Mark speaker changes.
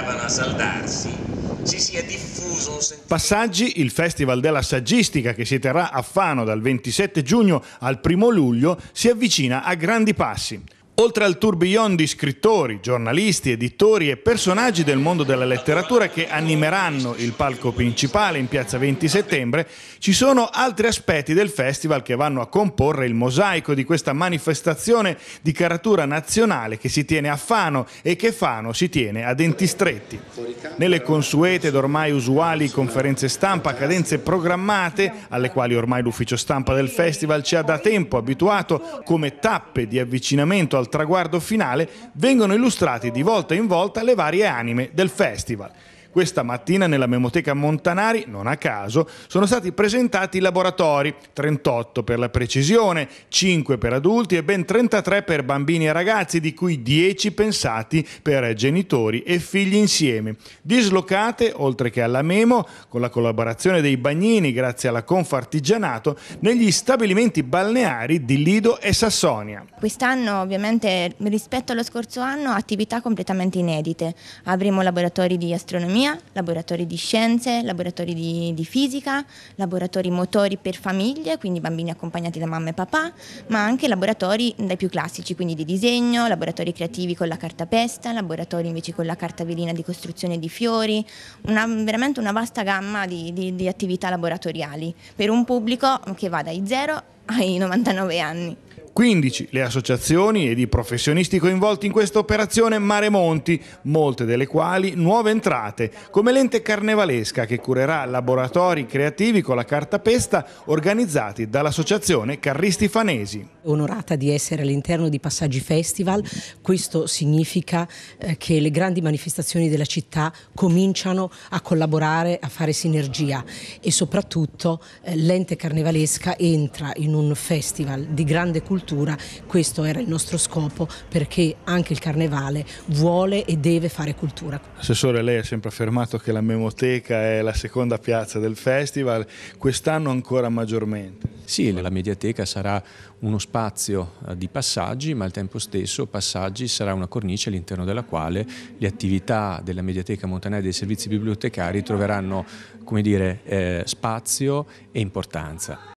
Speaker 1: andavano a saldarsi si sia diffuso un sentimento. Passaggi, il Festival della Saggistica che si terrà a Fano dal 27 giugno al 1 luglio, si avvicina a grandi passi. Oltre al tourbillon di scrittori, giornalisti, editori e personaggi del mondo della letteratura che animeranno il palco principale in piazza 20 settembre, ci sono altri aspetti del festival che vanno a comporre il mosaico di questa manifestazione di caratura nazionale che si tiene a Fano e che Fano si tiene a denti stretti. Nelle consuete ed ormai usuali conferenze stampa a cadenze programmate, alle quali ormai l'ufficio stampa del festival ci ha da tempo abituato come tappe di avvicinamento al traguardo finale vengono illustrate di volta in volta le varie anime del festival. Questa mattina nella Memoteca Montanari, non a caso, sono stati presentati i laboratori, 38 per la precisione, 5 per adulti e ben 33 per bambini e ragazzi, di cui 10 pensati per genitori e figli insieme. Dislocate, oltre che alla Memo, con la collaborazione dei bagnini grazie alla Artigianato, negli stabilimenti balneari di Lido e Sassonia.
Speaker 2: Quest'anno ovviamente rispetto allo scorso anno attività completamente inedite. Avremo laboratori di astronomia, economia, laboratori di scienze, laboratori di, di, fisica, laboratori motori per famiglie, quindi bambini accompagnati da mamma e papà, ma anche laboratori dai più classici, quindi di disegno, laboratori creativi con la carta pesta, laboratori invece con la carta velina di costruzione di fiori, una, veramente una vasta gamma di, di, di attività laboratoriali per un pubblico che va dai zero ai 99 anni.
Speaker 1: 15 le associazioni ed i professionisti coinvolti in questa operazione Maremonti, molte delle quali nuove entrate, come l'ente carnevalesca che curerà laboratori creativi con la cartapesta organizzati dall'associazione Carristi Fanesi.
Speaker 3: Onorata di essere all'interno di Passaggi Festival, questo significa eh, che le grandi manifestazioni della città cominciano a collaborare, a fare sinergia e soprattutto eh, l'ente carnevalesca entra in un un festival di grande cultura, questo era il nostro scopo perché anche il Carnevale vuole e deve fare cultura.
Speaker 1: Assessore, lei ha sempre affermato che la Memoteca è la seconda piazza del festival, quest'anno ancora maggiormente. Sì, la Mediateca sarà uno spazio eh, di passaggi, ma al tempo stesso passaggi sarà una cornice all'interno della quale le attività della Mediateca Montanea e dei servizi bibliotecari troveranno dire, eh, spazio e importanza.